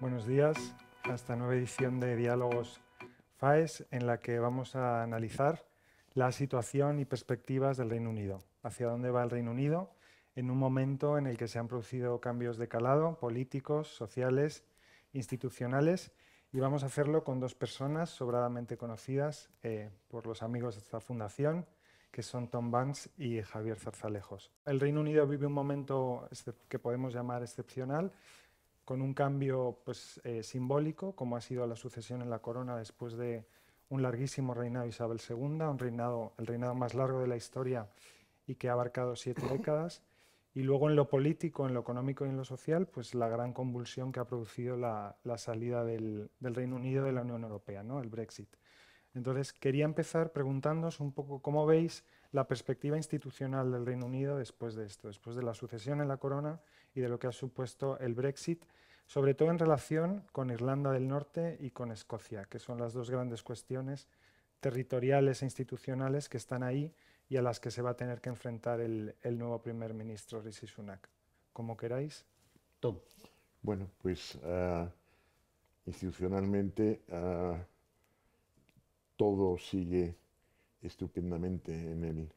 Buenos días a esta nueva edición de Diálogos FAES en la que vamos a analizar la situación y perspectivas del Reino Unido. Hacia dónde va el Reino Unido en un momento en el que se han producido cambios de calado políticos, sociales, institucionales y vamos a hacerlo con dos personas sobradamente conocidas eh, por los amigos de esta fundación, que son Tom Banks y Javier Zarzalejos. El Reino Unido vive un momento que podemos llamar excepcional, con un cambio pues, eh, simbólico, como ha sido la sucesión en la corona después de un larguísimo reinado de Isabel II, un reinado, el reinado más largo de la historia y que ha abarcado siete décadas. Y luego en lo político, en lo económico y en lo social, pues la gran convulsión que ha producido la, salida del, del, Reino Unido de la Unión Europea, ¿no? el Brexit. Entonces, quería empezar preguntándoos un poco cómo veis la perspectiva institucional del Reino Unido después de esto, después de la sucesión en la corona y de lo que ha supuesto el Brexit, sobre todo en relación con Irlanda del Norte y con Escocia, que son las dos grandes cuestiones territoriales e institucionales que están ahí y a las que se va a tener que enfrentar el, nuevo primer ministro Rishi Sunak. Como queráis. Tom. Bueno, pues ah, institucionalmente ah, todo sigue estupendamente en el,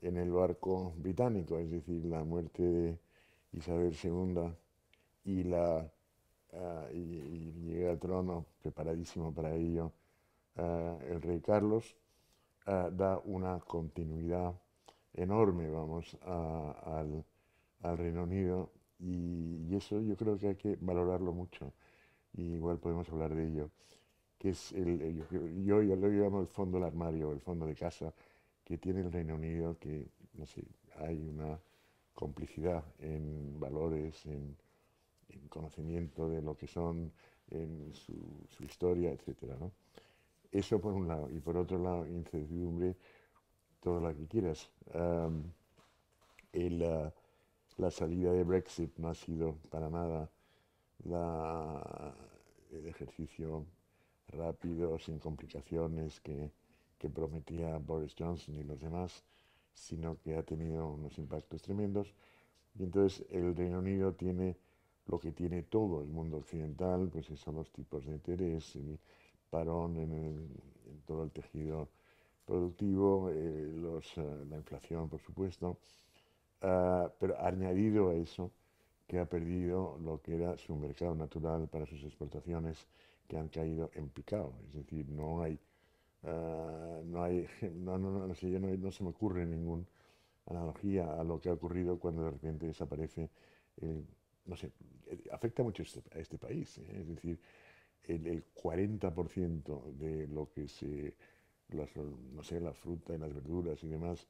en el barco británico, es decir, la muerte de Isabel II y, la, ah, y, llegué al trono preparadísimo para ello ah, el rey Carlos, ah, da una continuidad enorme, vamos, al, Reino Unido y, eso yo creo que hay que valorarlo mucho y igual podemos hablar de ello, que es el, yo, lo llamo el fondo del armario, el fondo de casa que tiene el Reino Unido, que no sé, hay una complicidad en valores, en, conocimiento de lo que son, en su, historia, etc. Eso por un lado. Y por otro lado, incertidumbre, todo lo que quieras. la salida de Brexit no ha sido para nada el ejercicio rápido, sin complicaciones que, que prometía Boris Johnson y los demás sino que ha tenido unos impactos tremendos. Y entonces el Reino Unido tiene lo que tiene todo el mundo occidental, pues son los tipos de interés, el parón en, todo el tejido productivo, eh, eh, la inflación, por supuesto, ah, pero añadido a eso que ha perdido lo que era su mercado natural para sus exportaciones, que han caído en picado, es decir, no hay eh, no, hay, no, no, no, no, se me ocurre ninguna analogía a lo que ha ocurrido cuando de repente desaparece no sé, afecta mucho este, a este país, ¿eh? es decir, el, 40% de lo que se, las, no sé, la fruta y las verduras y demás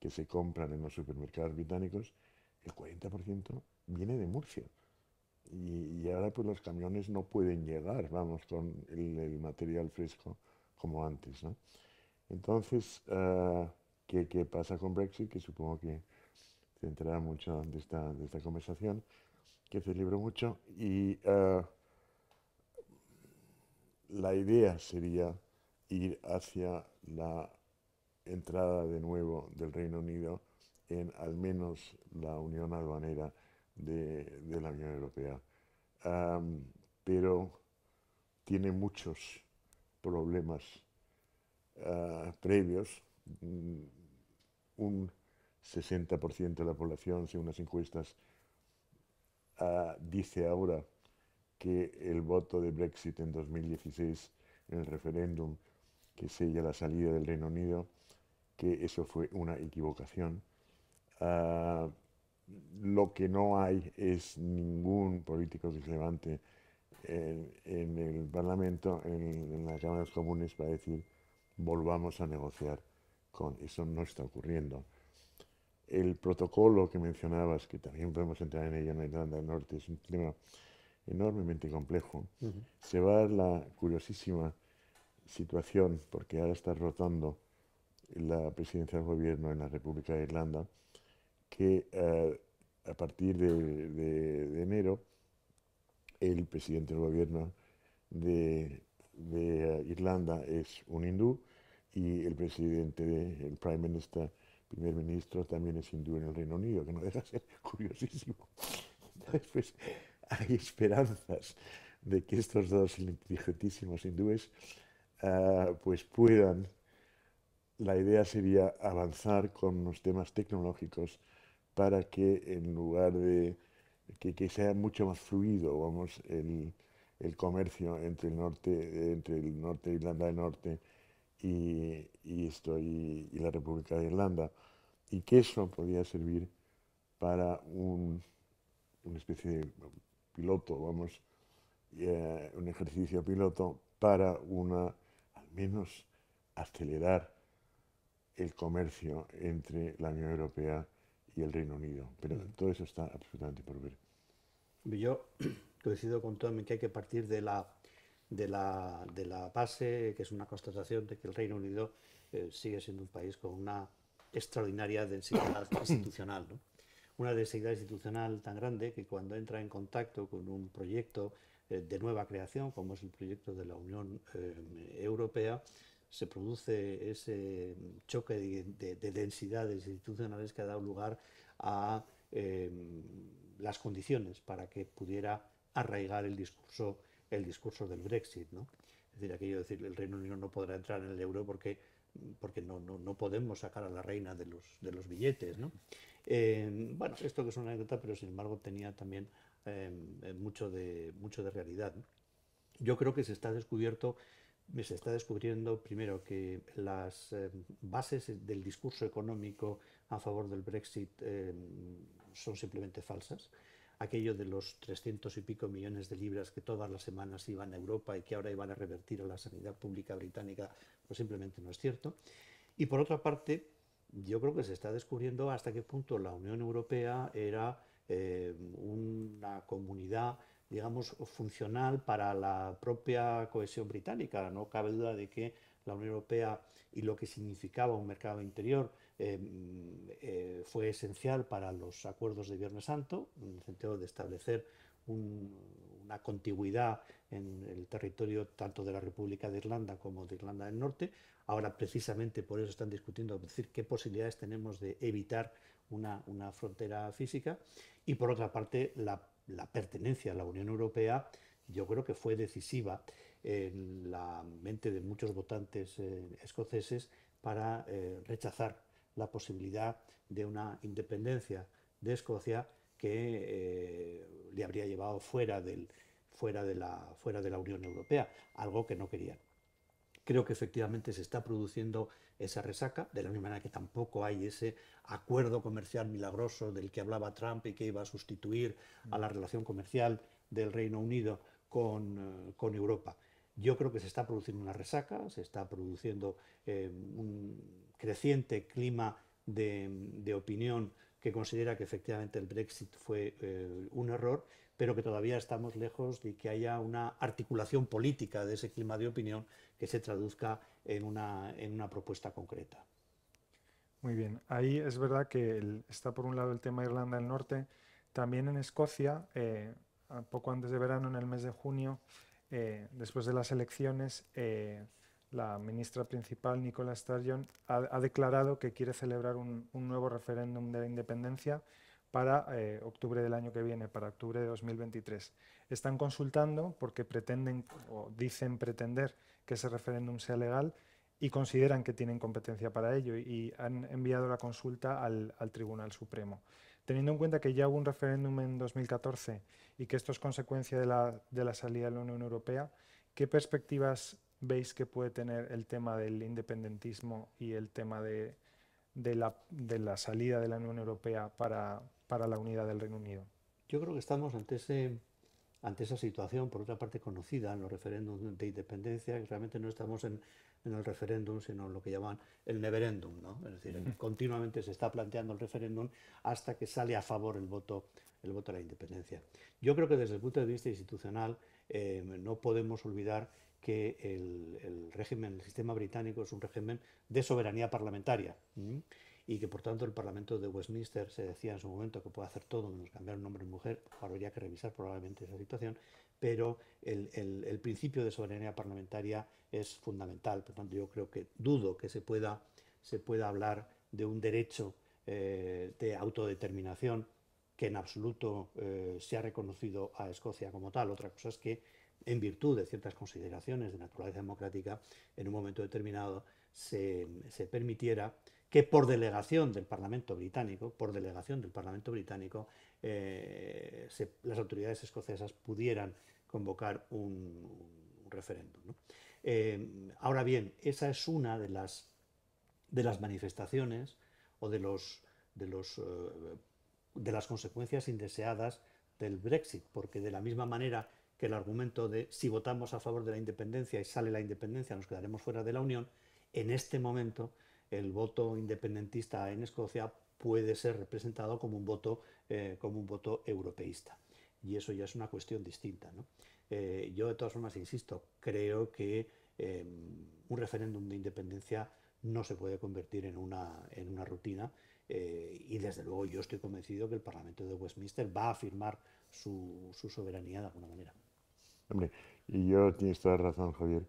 que se compran en los supermercados británicos, el 40% viene de Murcia. Y, ahora pues los camiones no pueden llegar, vamos, con el material fresco como antes. Entonces, eh, ¿qué, pasa con Brexit? Que supongo que se enterará mucho de esta, conversación, que celebro mucho. Y eh, la idea sería ir hacia la entrada de nuevo del Reino Unido en al menos la unión aduanera de, la Unión Europea. pero tiene muchos problemas ah, previos. Mm, un 60% de la población, según las encuestas, ah, dice ahora que el voto de Brexit en 2016, en el referéndum que sella la salida del Reino Unido, que eso fue una equivocación. Ah, lo que no hay es ningún político relevante en, el Parlamento, en, las cámaras Comunes, para decir volvamos a negociar con. Eso no está ocurriendo. El protocolo que mencionabas, que también podemos entrar en ello en Irlanda del Norte, es un tema enormemente complejo. Se va a la curiosísima situación, porque ahora está rotando la presidencia del gobierno en la República de Irlanda, que eh, a partir de, de enero el presidente del gobierno de, eh, Irlanda es un hindú y el presidente, del el minister, primer ministro también es hindú en el Reino Unido, que no deja ser curiosísimo. Entonces, pues hay esperanzas de que estos dos inteligentísimos hindúes ah, pues puedan, la idea sería avanzar con los temas tecnológicos para que en lugar de que, sea mucho más fluido, vamos, el, comercio entre el norte, entre el norte de Irlanda del Norte y, esto, y, la República de Irlanda, y que eso podría servir para un, una especie de piloto, vamos, eh, un ejercicio piloto para una, al menos acelerar el comercio entre la Unión Europea y el Reino Unido. Pero mm. todo eso está absolutamente por ver. Yo coincido con todo, que hay que partir de la, de la, de la base, que es una constatación de que el Reino Unido eh, sigue siendo un país con una extraordinaria densidad institucional. ¿no? Una densidad institucional tan grande que cuando entra en contacto con un proyecto eh, de nueva creación, como es el proyecto de la Unión eh, Europea, se produce ese choque de, densidades institucionales que ha dado lugar a em, las condiciones para que pudiera arraigar el discurso, el discurso del Brexit. ¿no? Es decir, aquello de decir el Reino Unido no podrá entrar en el euro porque, porque no, no, no podemos sacar a la reina de los, de los billetes. ¿no? Em, bueno, esto que es una anécdota, pero sin embargo tenía también em, mucho, de, mucho de realidad. Yo creo que se está descubierto pues, se está descubriendo primero que las eh, bases del discurso económico a favor del Brexit eh, son simplemente falsas. Aquello de los 300 y pico millones de libras que todas las semanas iban a Europa y que ahora iban a revertir a la sanidad pública británica, pues simplemente no es cierto. Y por otra parte, yo creo que se está descubriendo hasta qué punto la Unión Europea era eh, una comunidad digamos, funcional para la propia cohesión británica. No cabe duda de que la Unión Europea y lo que significaba un mercado interior em, eh, fue esencial para los acuerdos de Viernes Santo, en el sentido de establecer una contigüidad en el territorio tanto de la República de Irlanda como de Irlanda del Norte. Ahora precisamente por eso están discutiendo decir, qué posibilidades tenemos de evitar una, una frontera física y por otra parte la la pertenencia a la Unión Europea yo creo que fue decisiva en la mente de muchos votantes eh, escoceses para eh, rechazar la posibilidad de una independencia de Escocia que eh, le habría llevado fuera, del, fuera, de la, fuera de la Unión Europea, algo que no querían. Creo que efectivamente se está produciendo esa resaca, de la misma manera que tampoco hay ese acuerdo comercial milagroso del que hablaba Trump y que iba a sustituir a la mm. relación comercial del Reino Unido eh, con, Europa. Yo creo que se está produciendo una resaca, se está produciendo eh, un creciente clima de, opinión que considera que efectivamente el Brexit fue eh, un error, pero que todavía estamos lejos de que haya una articulación política de ese clima de opinión que se traduzca en una, en una propuesta concreta. Muy bien, ahí es verdad que está por un lado el tema Irlanda del Norte, también en Escocia, eh, poco antes de verano, en el mes de junio, eh, después de las elecciones, eh, la ministra principal, Nicola Sturgeon, ha, declarado que quiere celebrar un, un nuevo referéndum de la independencia para eh, octubre del año que viene, para octubre de 2023. Están consultando porque pretenden o dicen pretender que ese referéndum sea legal y consideran que tienen competencia para ello y han enviado la consulta al, Tribunal Supremo. Teniendo en cuenta que ya hubo un referéndum en 2014 y que esto es consecuencia de la, salida de la Unión Europea, ¿qué perspectivas veis que puede tener el tema del independentismo y el tema de la salida de la Unión Europea para, para la unidad del Reino Unido. Yo creo que estamos ante, ese, ante esa situación, por otra parte, conocida en los referéndums de independencia, que realmente no estamos en, el referéndum, sino en lo que llaman el neverendum, Es decir, continuamente se está planteando el referéndum hasta que sale a favor el voto, el voto a la independencia. Yo creo que desde el punto de vista institucional eh, no podemos olvidar que el, régimen, el sistema británico es un régimen de soberanía parlamentaria y que por tanto el Parlamento de Westminster se decía en su momento que puede hacer todo menos cambiar un hombre en mujer, ahora habría que revisar probablemente esa situación, pero el, principio de soberanía parlamentaria es fundamental, por tanto yo creo que dudo que se pueda, se pueda hablar de un derecho eh, de autodeterminación que en absoluto eh, se ha reconocido a Escocia como tal. Otra cosa es que, en virtud de ciertas consideraciones de naturaleza democrática, en un momento determinado se, se permitiera que por delegación del Parlamento británico, por delegación del Parlamento británico, eh, las autoridades escocesas pudieran convocar un, referéndum. Eh, ahora bien, esa es una de las, de las manifestaciones o de, de, eh, de las consecuencias indeseadas del Brexit, porque de la misma manera que el argumento de si votamos a favor de la independencia y sale la independencia nos quedaremos fuera de la Unión, en este momento el voto independentista en Escocia puede ser representado como un voto, eh, como un voto europeísta. Y eso ya es una cuestión distinta. Eh, yo de todas formas, insisto, creo que em, un referéndum de independencia no se puede convertir en una, en una rutina eh, y desde luego yo estoy convencido que el Parlamento de Westminster va a afirmar su, su soberanía de alguna manera. Hombre, y yo tienes toda razón, Javier,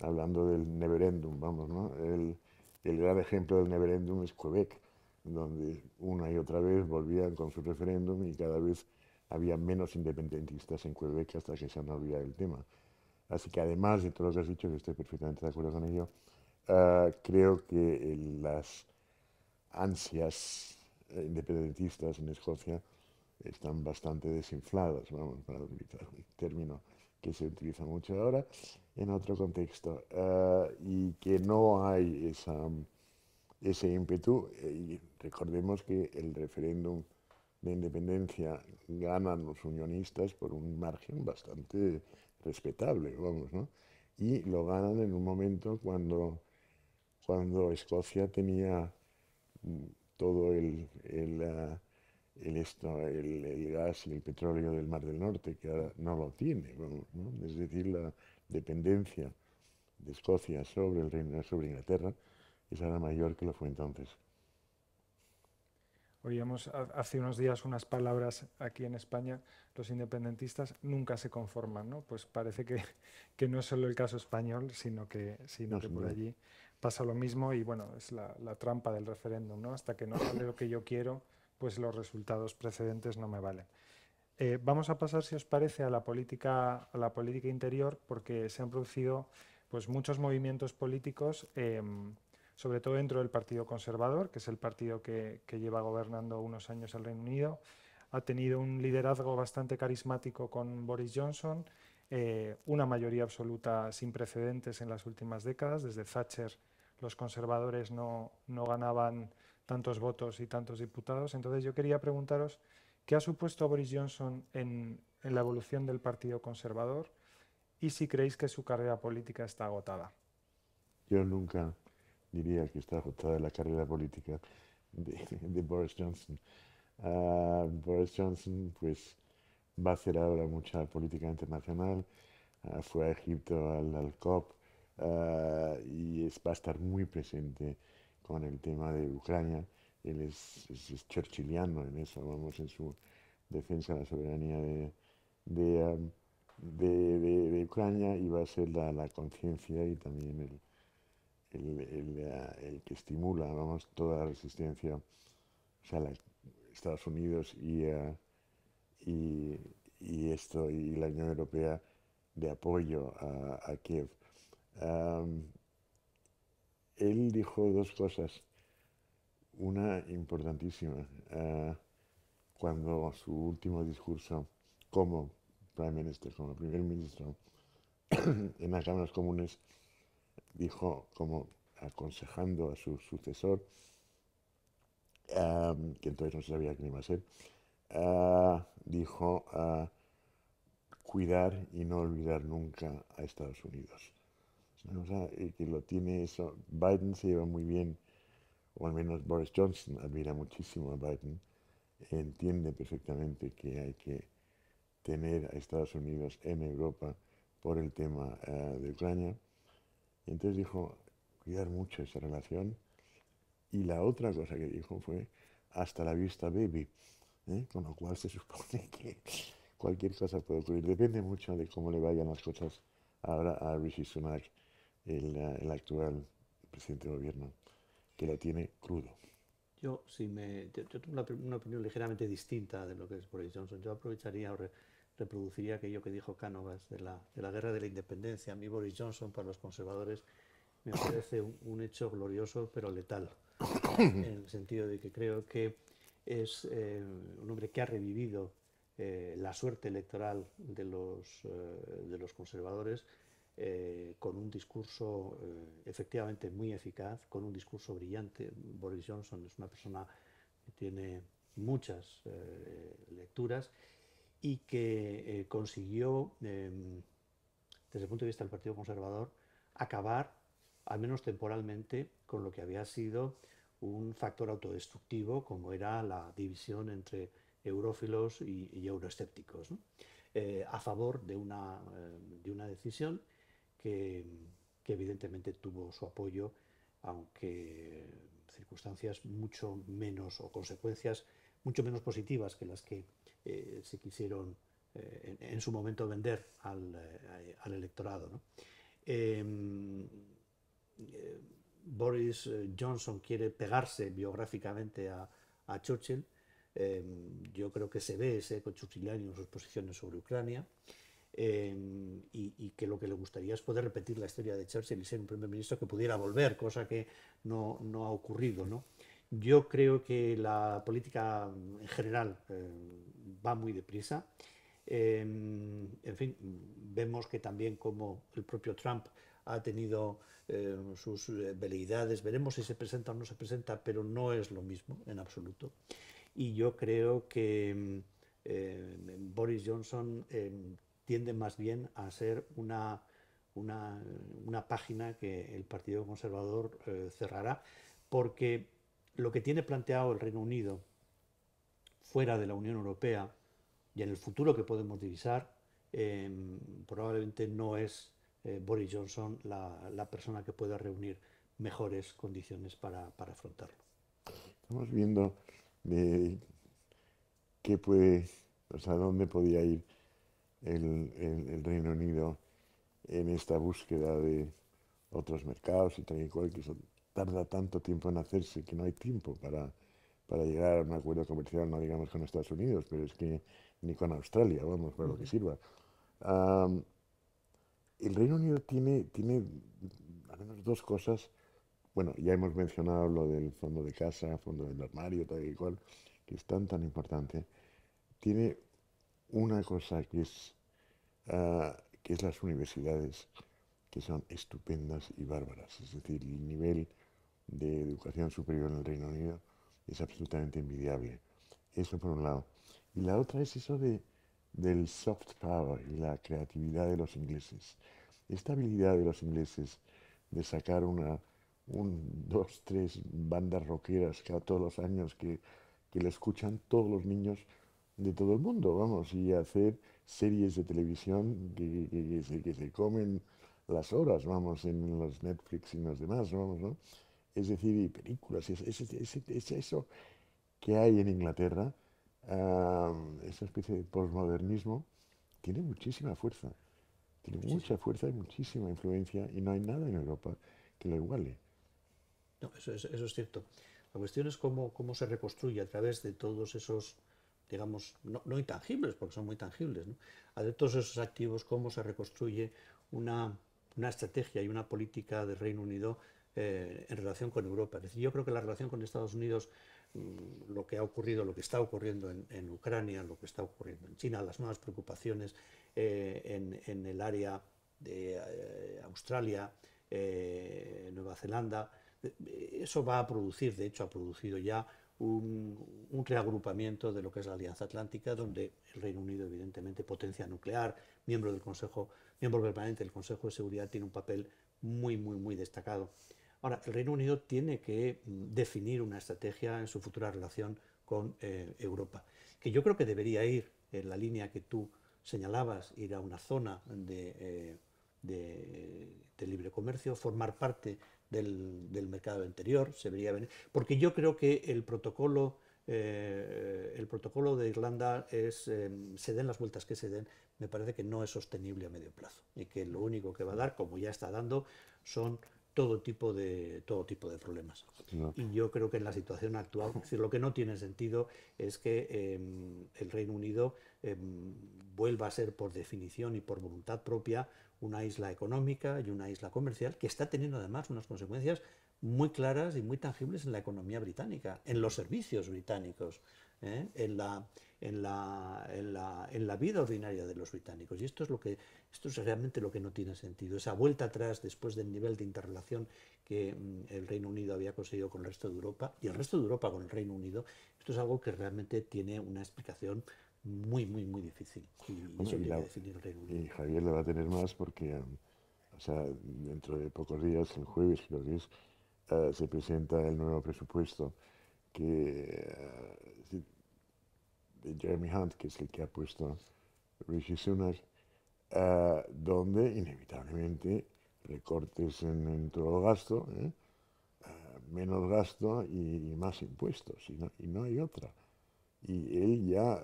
hablando del neverendum, vamos, ¿no? El, el gran ejemplo del neverendum es Quebec, donde una y otra vez volvían con su referéndum y cada vez había menos independentistas en Quebec hasta que se han olvidado el tema. Así que además de todo lo que has dicho, que estoy perfectamente de acuerdo con ello, ah, creo que eh, las ansias eh, independentistas en Escocia están bastante desinfladas, vamos, para utilizar un término que se utiliza mucho ahora, en otro contexto ah, y que no hay ese ímpetu. Eh, y recordemos que el referéndum de independencia ganan los unionistas por un margen bastante respetable, vamos, ¿no? Y lo ganan en un momento cuando, cuando Escocia tenía mm, todo el, ah, esto, gas y el petróleo del Mar del Norte, que ahora no lo tiene, Es decir, la, dependencia de Escocia sobre, el Reino, sobre Inglaterra es ahora mayor que lo fue entonces. Oíamos hace unos días unas palabras aquí en España, los independentistas nunca se conforman, ¿no? Pues parece que, no es solo el caso español, sino que, por allí pasa lo mismo y bueno, es la, trampa del referéndum, ¿no? Hasta que no sale lo que yo quiero, pues los resultados precedentes no me valen. Eh, vamos a pasar, si os parece, a la política, a la política interior, porque se han producido pues, muchos movimientos políticos, em, sobre todo dentro del Partido Conservador, que es el partido que, lleva gobernando unos años el Reino Unido. Ha tenido un liderazgo bastante carismático con Boris Johnson, eh, una mayoría absoluta sin precedentes en las últimas décadas. Desde Thatcher los conservadores no ganaban tantos votos y tantos diputados. Entonces yo quería preguntaros qué ha supuesto Boris Johnson en, la evolución del Partido Conservador y si creéis que su carrera política está agotada. Yo nunca diría que está agotada la carrera política de, Boris Johnson. Ah, Boris Johnson pues va a hacer ahora mucha política internacional, ah, fue a Egipto al, COP ah, y va a estar muy presente con el tema de Ucrania él es, es, churchilliano en eso, vamos, en su defensa de la soberanía de, um, Ucrania y va a ser la, conciencia y también el, que estimula, vamos, toda la resistencia, o Estados Unidos uh, y, y, esto y la Unión Europea de apoyo a, Kiev. Um, él dijo dos cosas una importantísima. Eh, cuando su último discurso como Prime Minister, como primer ministro, en las cámaras comunes, dijo como aconsejando a su sucesor, eh, que entonces no sabía quién iba a ser, eh, dijo cuidar y no olvidar nunca a Estados Unidos. O que lo tiene eso. Biden se lleva muy bien o al menos Boris Johnson admira muchísimo a Biden, entiende perfectamente que hay que tener a Estados Unidos en Europa por el tema eh, de Ucrania. entonces dijo, cuidar mucho esa relación. Y la otra cosa que dijo fue, hasta la vista, baby. ¿eh? Con lo cual se supone que cualquier cosa puede ocurrir. Depende mucho de cómo le vayan las cosas ahora a Rishi Sunak, el actual presidente de gobierno tiene crudo. Yo, si me, yo, tengo una, opinión ligeramente distinta de lo que es Boris Johnson. Yo aprovecharía o reproduciría aquello que dijo Cánovas de la, guerra de la independencia. A mí Boris Johnson, para los conservadores, me parece un, hecho glorioso pero letal, en el sentido de que creo que es eh, un hombre que ha revivido eh, la suerte electoral de los, eh, de los conservadores eh, con un discurso eh, efectivamente muy eficaz, con un discurso brillante. Boris Johnson es una persona que tiene muchas eh, lecturas y que consiguió, em, desde el punto de vista del Partido Conservador, acabar, al menos temporalmente, con lo que había sido un factor autodestructivo como era la división entre eurófilos y, euroescépticos, a favor de una, de una decisión que, evidentemente tuvo su apoyo, aunque circunstancias mucho menos o consecuencias mucho menos positivas que las que eh, se quisieron eh, en, su momento vender al, eh, electorado. Em, Boris Johnson quiere pegarse biográficamente a, Churchill. Em, yo creo que se ve ese eco en sus posiciones sobre Ucrania. Em, y, que lo que le gustaría es poder repetir la historia de Churchill y ser un primer ministro que pudiera volver, cosa que no, no ha ocurrido. ¿no? Yo creo que la política en general eh, va muy deprisa. Em, en fin, vemos que también como el propio Trump ha tenido eh, sus eh, veleidades, veremos si se presenta o no se presenta, pero no es lo mismo en absoluto. Y yo creo que em, Boris Johnson tiende más bien a ser una, una, página que el Partido Conservador eh, cerrará, porque lo que tiene planteado el Reino Unido fuera de la Unión Europea y en el futuro que podemos divisar, em, probablemente no es eh, Boris Johnson la, persona que pueda reunir mejores condiciones para, afrontarlo. Estamos viendo eh, qué puede, o sea, dónde podía ir el, el, Reino Unido en esta búsqueda de otros mercados y tal y cual, que eso tarda tanto tiempo en hacerse que no hay tiempo para, para llegar a un acuerdo comercial, no digamos con Estados Unidos, pero es que ni con Australia, vamos, para lo que sirva. el Reino Unido tiene, tiene al menos dos cosas. Bueno, ya hemos mencionado lo del fondo de casa, fondo del armario, tal y cual, que es tan, tan importante. Tiene una cosa que es, ah, que es las universidades, que son estupendas y bárbaras. Es decir, el nivel de educación superior en el Reino Unido es absolutamente envidiable. Eso por un lado. Y la otra es eso de, del soft power y la creatividad de los ingleses. Esta habilidad de los ingleses de sacar una, un, dos, tres bandas rockeras cada todos los años que, que escuchan todos los niños de todo el mundo, vamos, y hacer series de televisión que, se, que se, comen las horas, vamos, en los Netflix y en los demás, vamos, ¿no? Es decir, y películas, es, eso que hay en Inglaterra, esa especie de posmodernismo, tiene muchísima fuerza, tiene mucha fuerza y muchísima influencia, y no hay nada en Europa que lo iguale. No, eso es, cierto. La cuestión es cómo, cómo se reconstruye a través de todos esos digamos, no, intangibles, porque son muy tangibles, a de todos esos activos, cómo se reconstruye una, estrategia y una política del Reino Unido eh, en relación con Europa. Es decir, yo creo que la relación con Estados Unidos, mm, lo que ha ocurrido, lo que está ocurriendo en, Ucrania, lo que está ocurriendo en China, las nuevas preocupaciones eh, en, el área de eh, Australia, Nueva Zelanda, eso va a producir, de hecho ha producido ya un, reagrupamiento de lo que es la Alianza Atlántica, donde el Reino Unido, evidentemente, potencia nuclear, miembro del Consejo, miembro permanente del Consejo de Seguridad, tiene un papel muy, muy, muy destacado. Ahora, el Reino Unido tiene que mm, definir una estrategia en su futura relación con eh, Europa, que yo creo que debería ir en la línea que tú señalabas, ir a una zona de, eh, de, de libre comercio, formar parte del, mercado interior, se vería venir, porque yo creo que el protocolo, eh, el protocolo de Irlanda es, em, se den las vueltas que se den, me parece que no es sostenible a medio plazo y que lo único que va a dar, como ya está dando, son todo tipo de todo tipo de problemas y yo creo que en la situación actual lo que no tiene sentido es que em, el Reino Unido em, vuelva a ser por definición y por voluntad propia una isla económica y una isla comercial, que está teniendo además unas consecuencias muy claras y muy tangibles en la economía británica, en los servicios británicos, ¿eh? en, la, en, la, en, la, vida ordinaria de los británicos. Y esto es, lo que, esto es realmente lo que no tiene sentido. Esa vuelta atrás después del nivel de interrelación que mm, el Reino Unido había conseguido con el resto de Europa y el resto de Europa con el Reino Unido, esto es algo que realmente tiene una explicación muy, muy, muy difícil. Y, Javier le va a tener más porque, dentro de pocos días, el jueves creo que es, eh, se presenta el nuevo presupuesto que eh, de Jeremy Hunt, que es el que ha puesto Rishi Sunak, eh, donde inevitablemente recortes en, todo gasto, menos gasto y, y más impuestos, y no, y no hay otra. Y él ya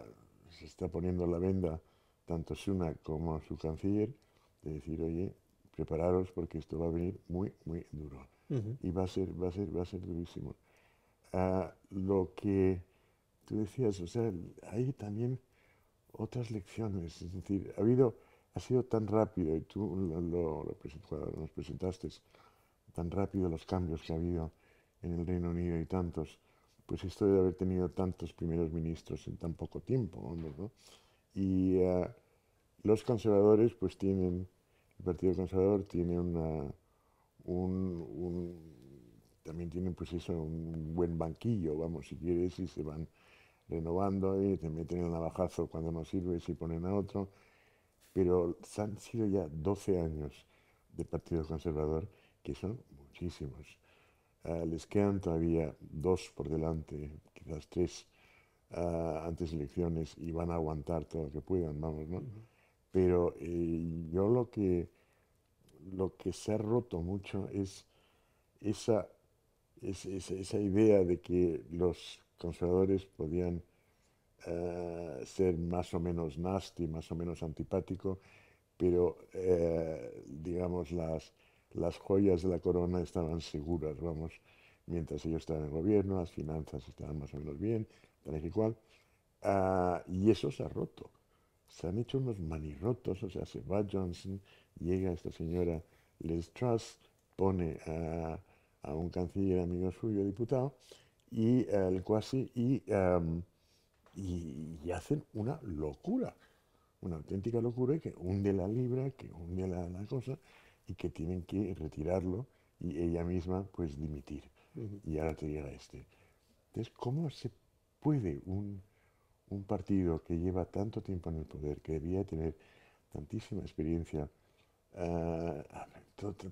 se está poniendo la venda tanto Suna como su canciller, de decir, oye, prepararos porque esto va a venir muy, muy duro. Y va a ser, va a ser, va a ser durísimo. Ah, lo que tú decías, o sea, hay también otras lecciones, es decir, ha habido, ha sido tan rápido, y tú lo, nos presentaste, tan rápido los cambios que ha habido en el Reino Unido y tantos, pues esto de haber tenido tantos primeros ministros en tan poco tiempo, ¿no? Y eh, los conservadores, pues tienen, el Partido Conservador tiene una, un, también tienen pues eso, un buen banquillo, vamos, si quieres, y se van renovando y también tienen el navajazo cuando no sirve y ponen a otro, pero han sido ya 12 años de Partido Conservador, que son muchísimos Ah, les quedan todavía dos por delante, quizás tres, ah, antes elecciones y van a aguantar todo lo que puedan, vamos, ¿no? Pero eh, yo lo que, lo que se ha roto mucho es esa, es, esa idea de que los conservadores podían ah, ser más o menos nasty, más o menos antipático, pero eh, digamos las las joyas de la corona estaban seguras, vamos, mientras ellos estaban en el gobierno, las finanzas estaban más o menos bien, tal y cual. Ah, y eso se ha roto. Se han hecho unos manirrotos, o sea, se va Johnson, llega esta señora Liz Truss, pone a, un canciller amigo suyo, diputado, y eh, el y, hacen una locura, una auténtica locura que hunde la libra, que hunde la cosa, y que tienen que retirarlo y ella misma pues dimitir. Y ahora te llega este. Entonces, ¿cómo se puede un, partido que lleva tanto tiempo en el poder, que debía tener tantísima experiencia, ah,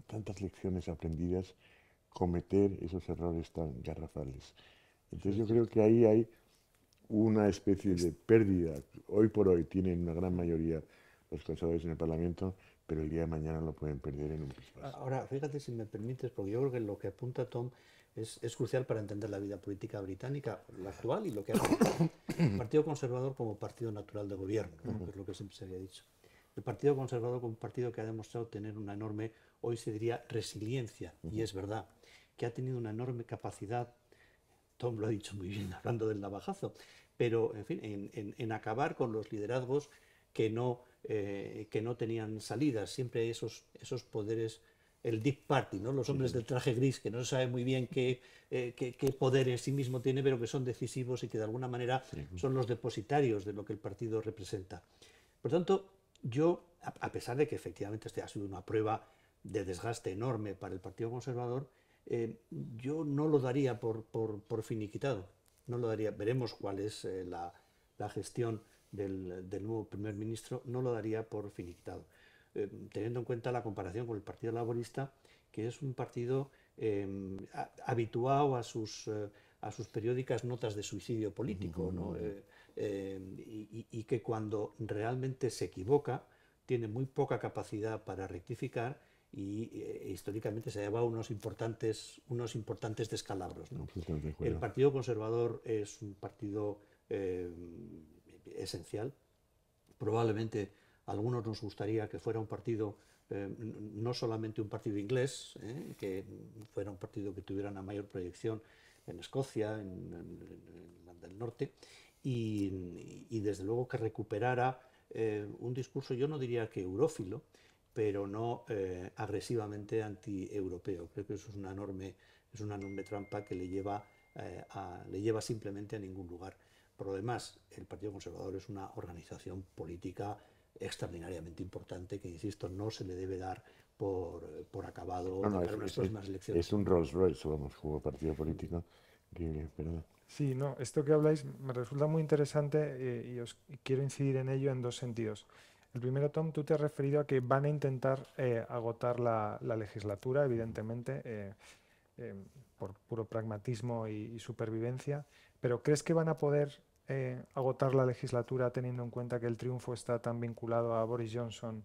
tantas lecciones aprendidas, cometer esos errores tan garrafales? Entonces yo creo que ahí hay una especie de pérdida. Hoy por hoy tienen una gran mayoría los conservadores en el Parlamento, pero el día de mañana lo pueden perder en un piso. Ahora, fíjate si me permites, porque yo creo que lo que apunta Tom es, crucial para entender la vida política británica, la actual y lo que ha el Partido Conservador como partido natural de gobierno, es lo que siempre se había dicho. El Partido Conservador como partido que ha demostrado tener una enorme, hoy se diría, resiliencia, y es verdad, que ha tenido una enorme capacidad, Tom lo ha dicho muy bien hablando del navajazo, pero en fin, en, en acabar con los liderazgos que no eh, que no tenían salidas, siempre esos, esos poderes, el Deep Party, ¿no? los hombres del traje gris, que no se sabe muy bien eh, qué, qué, poder en sí mismo tiene, pero que son decisivos y que de alguna manera son los depositarios de lo que el partido representa. Por tanto, yo, a, pesar de que efectivamente este ha sido una prueba de desgaste enorme para el Partido Conservador, eh, yo no lo daría por, por, por, finiquitado. No lo daría. Veremos cuál es la, la, gestión del, nuevo primer ministro, no lo daría por finiquitado, eh, teniendo en cuenta la comparación con el Partido Laborista, que es un partido em, habituado a sus, eh, a sus periódicas notas de suicidio político, ¿no? Eh, em, y, que cuando realmente se equivoca, tiene muy poca capacidad para rectificar y históricamente se lleva unos importantes, unos importantes descalabros. El Partido Conservador es un partido em, esencial. Probablemente a algunos nos gustaría que fuera un partido, eh, no solamente un partido inglés, eh, que fuera un partido que tuviera una mayor proyección en Escocia, en, el Norte, y, desde luego que recuperara eh, un discurso, yo no diría que eurófilo, pero no agresivamente anti-europeo. Creo que eso es una enorme, es una enorme trampa que le lleva, le lleva simplemente a ningún lugar. Por lo demás, el Partido Conservador es una organización política extraordinariamente importante que, insisto, no se le debe dar por, acabado para elecciones. Es un Rolls Royce, vamos, como partido político. Sí, no, esto que habláis me resulta muy interesante eh, y os quiero incidir en ello en dos sentidos. El primero, Tom, tú te has referido a que van a intentar eh, agotar la, legislatura, evidentemente, eh, por puro pragmatismo y supervivencia pero ¿crees que van a poder eh, agotar la legislatura teniendo en cuenta que el triunfo está tan vinculado a Boris Johnson,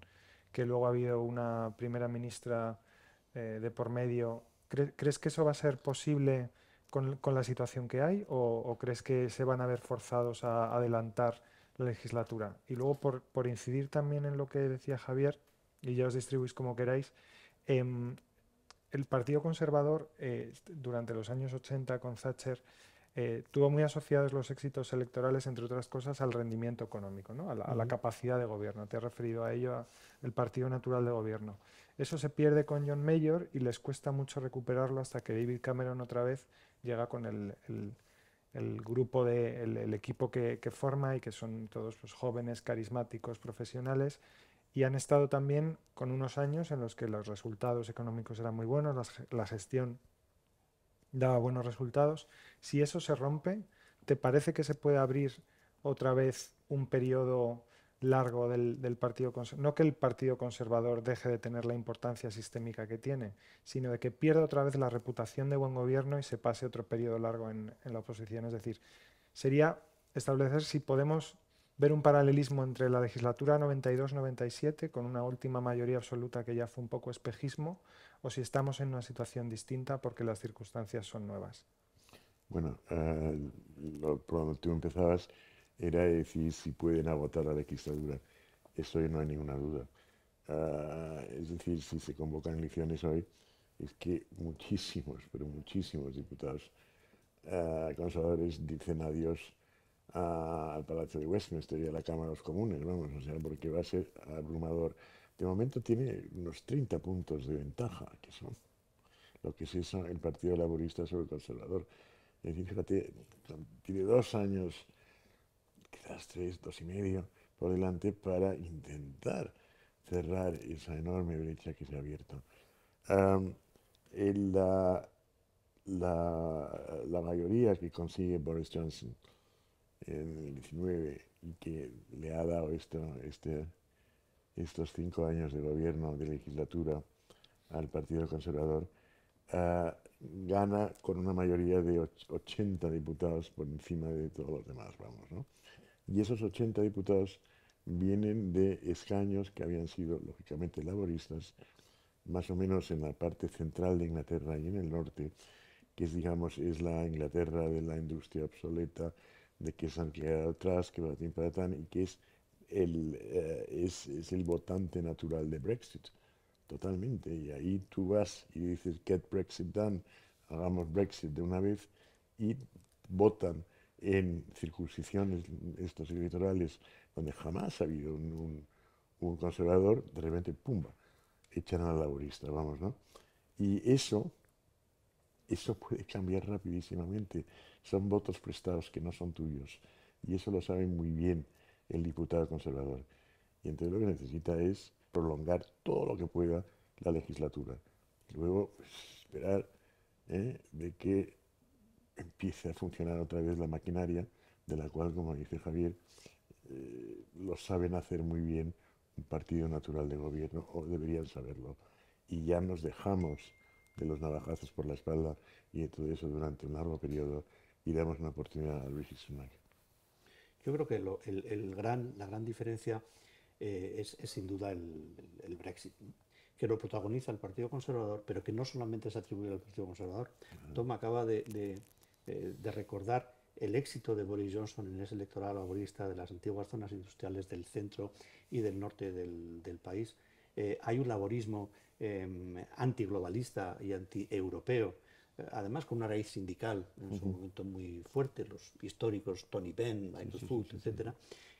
que luego ha habido una primera ministra eh, de por medio? ¿Crees que eso va a ser posible con, la situación que hay o, crees que se van a ver forzados a adelantar la legislatura? Y luego, por, incidir también en lo que decía Javier, y ya os distribuís como queráis, em, el Partido Conservador eh, durante los años 80 con Thatcher eh, tuvo muy asociados los éxitos electorales, entre otras cosas, al rendimiento económico, ¿no? a, la, capacidad de gobierno. Te he referido a ello, al el partido natural de gobierno. Eso se pierde con John Mayor y les cuesta mucho recuperarlo hasta que David Cameron otra vez llega con el, grupo, de, el, equipo que, que, forma y que son todos pues, jóvenes, carismáticos, profesionales. Y han estado también con unos años en los que los resultados económicos eran muy buenos, la gestión daba buenos resultados. Si eso se rompe, ¿te parece que se puede abrir otra vez un periodo largo del, Partido Conservador? No que el Partido Conservador deje de tener la importancia sistémica que tiene, sino de que pierda otra vez la reputación de buen gobierno y se pase otro periodo largo en la oposición. Es decir, sería establecer si podemos ver un paralelismo entre la legislatura 92-97, con una última mayoría absoluta que ya fue un poco espejismo, o si estamos en una situación distinta porque las circunstancias son nuevas. Bueno, eh, lo, por que tú empezabas era decir si pueden agotar la legislatura. Eso no hay ninguna duda. Ah, es decir, si se convocan elecciones hoy, es que muchísimos, pero muchísimos diputados ah, conservadores dicen adiós al Palacio de Westminster y a la Cámara de los Comunes, vamos, o sea, porque va a ser abrumador. De momento tiene unos 30 puntos de ventaja, que son lo que es eso, el Partido Laborista sobre el Conservador. Es decir, fíjate, tiene dos años, quizás tres, dos y medio, por delante para intentar cerrar esa enorme brecha que se ha abierto. la, mayoría que consigue Boris Johnson en el 19 y que le ha dado este, estos cinco años de gobierno, de legislatura al Partido Conservador, ah, gana con una mayoría de 80 diputados por encima de todos los demás, vamos, Y esos 80 diputados vienen de escaños que habían sido, lógicamente, laboristas, más o menos en la parte central de Inglaterra y en el norte, que es, digamos, es la Inglaterra de la industria obsoleta, de que han quedado atrás, que va para atrás y que es el, eh, es, el votante natural de Brexit. Totalmente. Y ahí tú vas y dices, get Brexit done, hagamos Brexit de una vez y votan en circunscripciones estos electorales donde jamás ha habido un, un conservador, de repente, pumba, echan al laborista, vamos, ¿no? Y eso eso puede cambiar rapidísimamente. Son votos prestados que no son tuyos. Y eso lo sabe muy bien el diputado conservador. Y entonces lo que necesita es prolongar todo lo que pueda la legislatura. luego pues, esperar ¿eh? de que empiece a funcionar otra vez la maquinaria, de la cual, como dice Javier, eh, lo saben hacer muy bien un partido natural de gobierno, o deberían saberlo. Y ya nos dejamos de los navajazos por la espalda y de todo eso durante un largo periodo y damos una oportunidad a Luis Johnson. Yo creo que la gran diferencia eh, es, sin duda el, Brexit, que lo protagoniza el Partido Conservador, pero que no solamente se atribuye al Partido Conservador. Tom acaba eh, de, recordar el éxito de Boris Johnson en ese electoral laborista de las antiguas zonas industriales del centro y del norte del, país. Eh, hay un laborismo Em, antiglobalista y antieuropeo, eh, además con una raíz sindical en su momento muy fuerte, los históricos Tony Benn, Michael Foot, etcétera,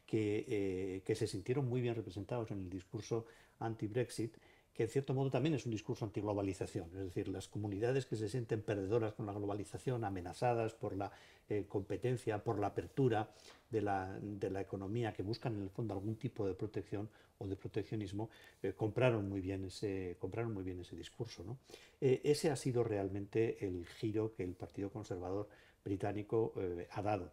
que, eh, que, se sintieron muy bien representados en el discurso anti-Brexit que en cierto modo también es un discurso antiglobalización, es decir, las comunidades que se sienten perdedoras con la globalización, amenazadas por la eh, competencia, por la apertura de la, economía, que buscan en el fondo algún tipo de protección o de proteccionismo, eh, compraron, muy bien ese, compraron muy bien ese discurso. Eh, ese ha sido realmente el giro que el Partido Conservador británico ha dado.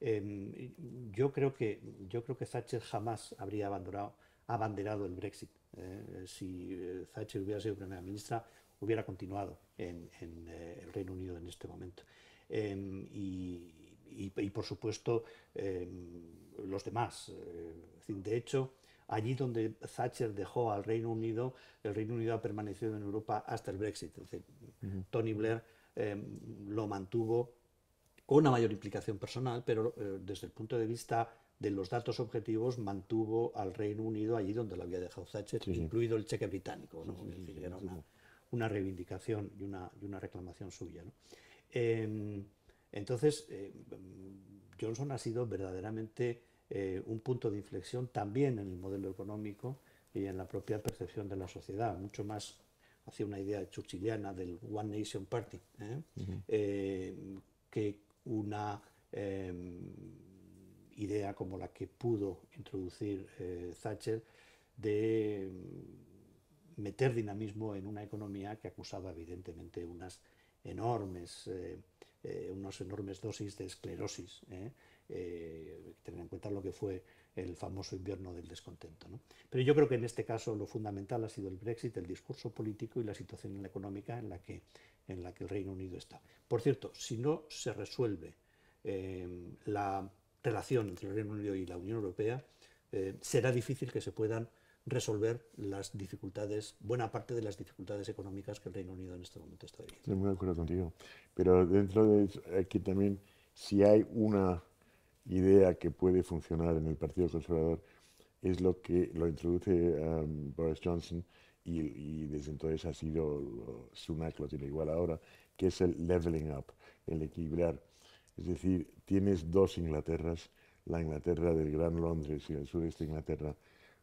Em, yo, creo que, yo creo que Thatcher jamás habría abandonado abanderado el Brexit. Eh, si eh, Thatcher hubiera sido primera ministra, hubiera continuado en, eh, el Reino Unido en este momento. Em, y, por supuesto, em, los demás. de hecho, allí donde Thatcher dejó al Reino Unido, el Reino Unido ha permanecido en Europa hasta el Brexit. Tony Blair em, lo mantuvo con una mayor implicación personal, pero desde el punto de vista de los datos objetivos mantuvo al Reino Unido allí donde lo había dejado Thatcher, incluido el cheque británico. era una, reivindicación y una, y una reclamación suya. Em, entonces, em, Johnson ha sido verdaderamente eh, un punto de inflexión también en el modelo económico y en la propia percepción de la sociedad, mucho más hacia una idea churchilliana del One Nation Party, ¿eh? Eh, que una em, idea como la que pudo introducir eh, Thatcher de mm, meter dinamismo en una economía que acusaba evidentemente unas enormes, eh, eh, enormes dosis de esclerosis, tener en cuenta lo que fue el famoso invierno del descontento. Pero yo creo que en este caso lo fundamental ha sido el Brexit, el discurso político y la situación económica en la que, en la que el Reino Unido está. Por cierto, si no se resuelve la relación entre el Reino Unido y la Unión Europea, eh, será difícil que se puedan resolver las dificultades, buena parte de las dificultades económicas que el Reino Unido en este momento está viviendo. Estoy muy de acuerdo contigo, pero dentro de aquí también, si hay una idea que puede funcionar en el Partido Conservador, es lo que lo introduce um, Boris Johnson y, desde entonces ha sido, su lo tiene igual ahora, que es el leveling up, el equilibrar es decir, tienes dos Inglaterras, la Inglaterra del Gran Londres y el sureste de Inglaterra,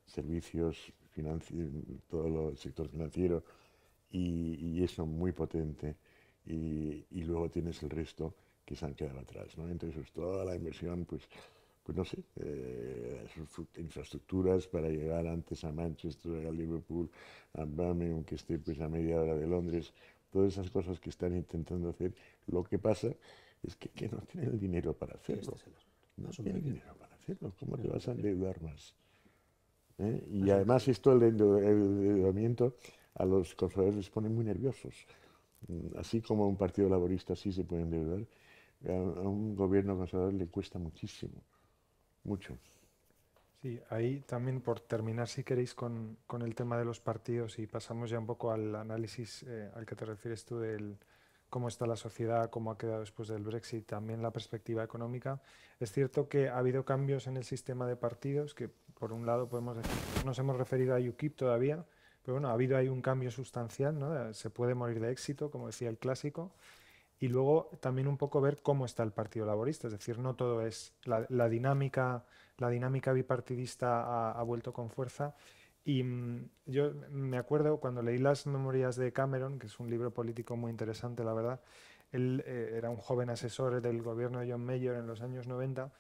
servicios, todo el sector financiero, y, eso muy potente, y, luego tienes el resto que se han quedado atrás. ¿no? Entonces, toda la inversión, pues, pues no sé, eh, infraestructuras para llegar antes a Manchester, a Liverpool, a Birmingham, que esté pues, a media hora de Londres, todas esas cosas que están intentando hacer. Lo que pasa es que, no tienen el dinero para hacerlo. Este no tienen el dinero para hacerlo. ¿Cómo te vas a endeudar más? ¿Eh? Y además esto, el endeudamiento, a los conservadores les pone muy nerviosos. Mm, así como a un partido laborista sí se pueden endeudar, a un gobierno conservador le cuesta muchísimo, mucho. Sí, ahí también por terminar, si queréis, con, el tema de los partidos y pasamos ya un poco al análisis eh, al que te refieres tú del cómo está la sociedad, cómo ha quedado después del Brexit, también la perspectiva económica. Es cierto que ha habido cambios en el sistema de partidos, que por un lado podemos decir, no nos hemos referido a UKIP todavía, pero bueno, ha habido ahí un cambio sustancial, ¿no? Se puede morir de éxito, como decía el clásico y luego también un poco ver cómo está el Partido Laborista, es decir, no todo es la, dinámica, la dinámica bipartidista ha, vuelto con fuerza. Y mm, yo me acuerdo cuando leí las memorias de Cameron, que es un libro político muy interesante, la verdad, él eh, era un joven asesor del gobierno de John Mayer en los años 90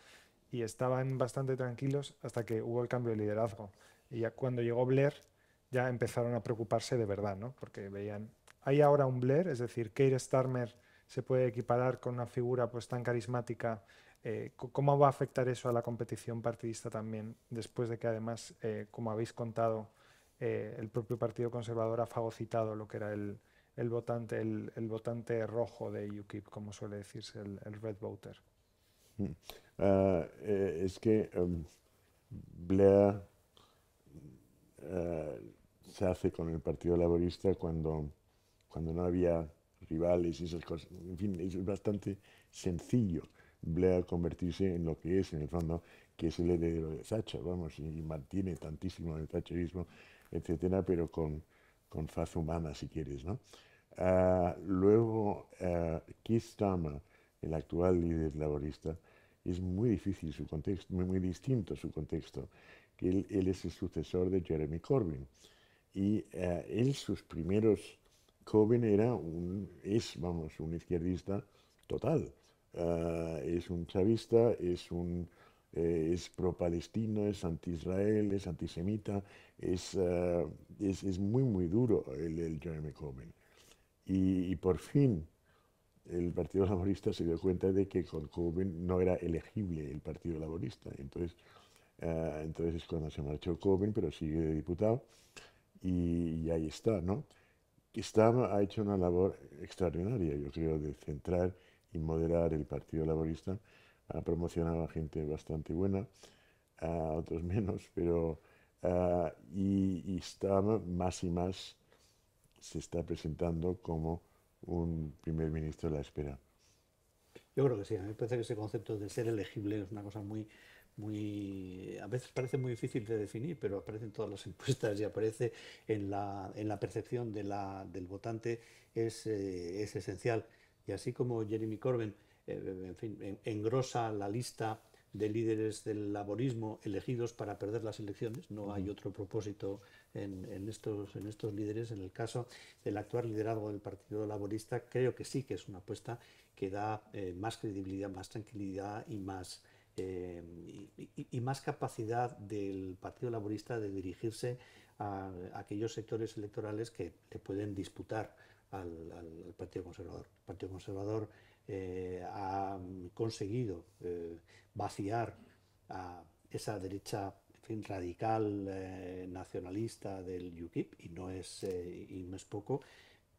y estaban bastante tranquilos hasta que hubo el cambio de liderazgo. Y ya cuando llegó Blair, ya empezaron a preocuparse de verdad, ¿no? Porque veían, hay ahora un Blair, es decir, Keir Starmer se puede equiparar con una figura pues tan carismática. Eh, ¿Cómo va a afectar eso a la competición partidista también, después de que además, eh, como habéis contado, eh, el propio Partido Conservador ha fagocitado lo que era el, votante, el, votante rojo de UKIP, como suele decirse, el, red voter? Mm. Ah, es que em, Blair se hace con el Partido Laborista cuando, cuando no había rivales y esas cosas. En fin, es bastante sencillo Blair convertirse en lo que es, en el fondo, que es el heredero de Thatcher, vamos, y mantiene tantísimo el Thatcherismo, etcétera, pero con, con faz humana, si quieres, ¿no? Ah, luego, ah, Keith Starmer, el actual líder laborista, es muy difícil su contexto, muy, distinto su contexto. Que él, es el sucesor de Jeremy Corbyn. Y ah, él, sus primeros Coben era un, es, vamos, un izquierdista total. Ah, es un chavista, es un eh, es pro-palestino, es anti-israel, es antisemita, ah, es, es, muy, muy duro el, Jeremy Corbyn. Y, por fin el Partido Laborista se dio cuenta de que con Corbyn no era elegible el Partido Laborista. Entonces, ah, entonces es cuando se marchó Corbyn, pero sigue de diputado y, y ahí está, ¿no? Stam ha hecho una labor extraordinaria, yo creo, de centrar y moderar el Partido Laborista. Ha promocionado a gente bastante buena, a otros menos, pero ah, y, más y más se está presentando como un primer ministro de la espera. Yo creo que sí, a mí me parece que ese concepto de ser elegible es una cosa muy, muy a veces parece muy difícil de definir, pero aparece en todas las encuestas y aparece en la, en la percepción del votante, es, eh, es, esencial. Y así como Jeremy Corbyn eh, en fin, engrosa la lista de líderes del laborismo elegidos para perder las elecciones, no hay otro propósito en, en, estos, en estos líderes. En el caso del actual liderazgo del Partido Laborista, creo que sí que es una apuesta que da eh, más credibilidad, más tranquilidad y más, eh, y, más capacidad del Partido Laborista de dirigirse a, aquellos sectores electorales que le pueden disputar al, Partido Conservador. El Partido Conservador eh, ha conseguido eh, vaciar a esa derecha radical nacionalista del UKIP, y no es, y no es poco,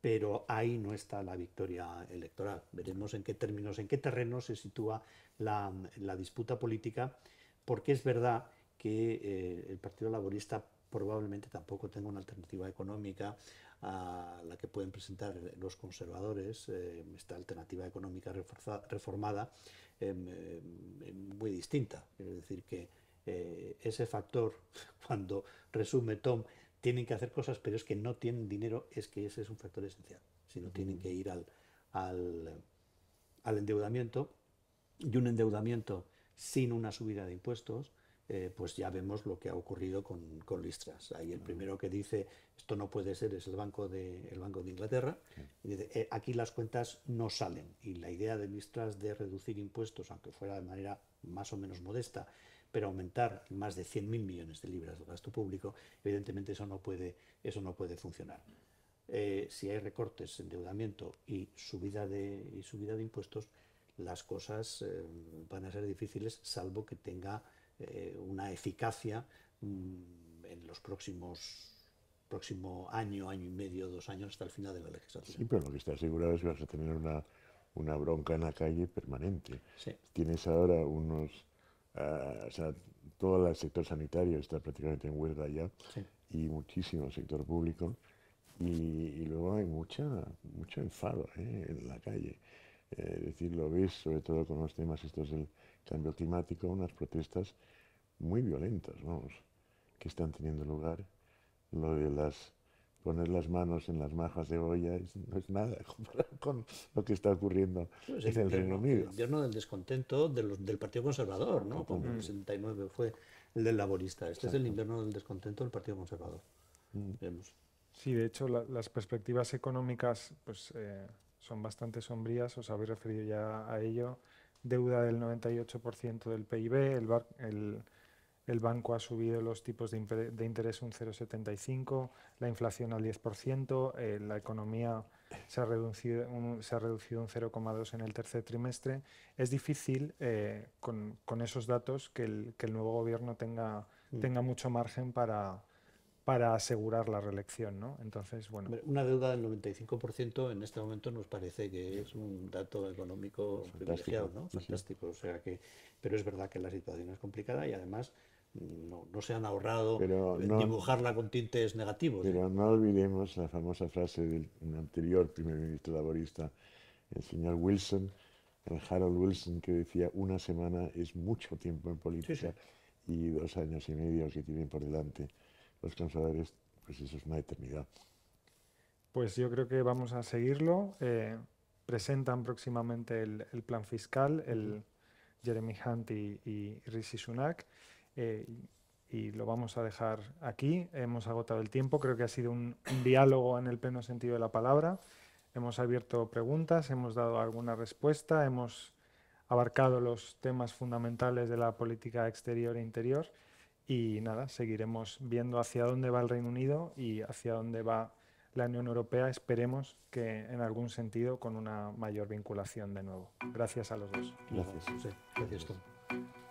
pero ahí no está la victoria electoral. Veremos en qué términos, en qué terreno se sitúa la, disputa política, porque es verdad que eh, el Partido Laborista probablemente tampoco tenga una alternativa económica a la que pueden presentar los conservadores, eh, esta alternativa económica reformada, eh, muy distinta. Es decir, que ese factor, cuando resume Tom, tienen que hacer cosas, pero es que no tienen dinero, es que ese es un factor esencial. Si no tienen que ir al, al, endeudamiento, y un endeudamiento sin una subida de impuestos, eh, pues ya vemos lo que ha ocurrido con, con Listras. Ahí el primero que dice esto no puede ser es el Banco de, banco de Inglaterra. Eh, aquí las cuentas no salen. Y la idea de Listras de reducir impuestos, aunque fuera de manera más o menos modesta, pero aumentar más de 100.000 millones de libras de gasto público, evidentemente eso no puede, eso no puede funcionar. Eh, si hay recortes, endeudamiento y subida de, y subida de impuestos, las cosas eh, van a ser difíciles, salvo que tenga eh, una eficacia mm, en los próximos próximo año, año y medio, dos años, hasta el final de la legislatura. Sí, pero lo que está asegurado es que vas a tener una, bronca en la calle permanente. Sí. Tienes ahora unos Ah, o sea, todo el sector sanitario está prácticamente en huelga ya y muchísimo el sector público. Y, luego hay mucha, mucho enfado eh, en la calle. Eh, es decir, lo ves sobre todo con los temas estos del cambio climático, unas protestas muy violentas, vamos, que están teniendo lugar. Lo de las poner las manos en las majas de olla no es nada comparado con lo que está ocurriendo en el Reino Unido. El invierno del descontento del Partido Conservador, ¿no? Como el 69 fue el del laborista. Este es el invierno del descontento del Partido Conservador. Mm. Sí, de hecho, las perspectivas económicas pues, eh, son bastante sombrías, os habéis referido ya a ello. Deuda del 98% del PIB, el, el el banco ha subido los tipos de, interés un 0,75, la inflación al 10%, eh, la economía se ha reducido un, se ha reducido un 0,2 en el tercer trimestre. Es difícil eh, con, esos datos que el, que el nuevo gobierno tenga, mm. tenga mucho margen para, para asegurar la reelección, ¿no? Entonces, bueno. Una deuda del 95% en este momento nos parece que es un dato económico privilegiado, ¿no? Fantástico. O sea que, pero es verdad que la situación es complicada y además no, se han ahorrado pero dibujarla con tintes negativos. ¿eh? Pero no olvidemos la famosa frase del anterior primer ministro laborista, el señor Wilson, el Harold Wilson, que decía una semana es mucho tiempo en política y dos años y medio que tienen por delante los conservadores, pues eso es una eternidad. Pues yo creo que vamos a seguirlo. Eh, presentan próximamente el, plan fiscal, el Jeremy Hunt y, y Rishi Sunak. Eh, y lo vamos a dejar aquí. Hemos agotado el tiempo. Creo que ha sido un, diálogo en el pleno sentido de la palabra. Hemos abierto preguntas, hemos dado alguna respuesta, hemos abarcado los temas fundamentales de la política exterior e interior. Y nada, seguiremos viendo hacia dónde va el Reino Unido y hacia dónde va la Unión Europea, esperemos que en algún sentido con una mayor vinculación de nuevo. Gracias a los dos. Gracias. gracias, Tom.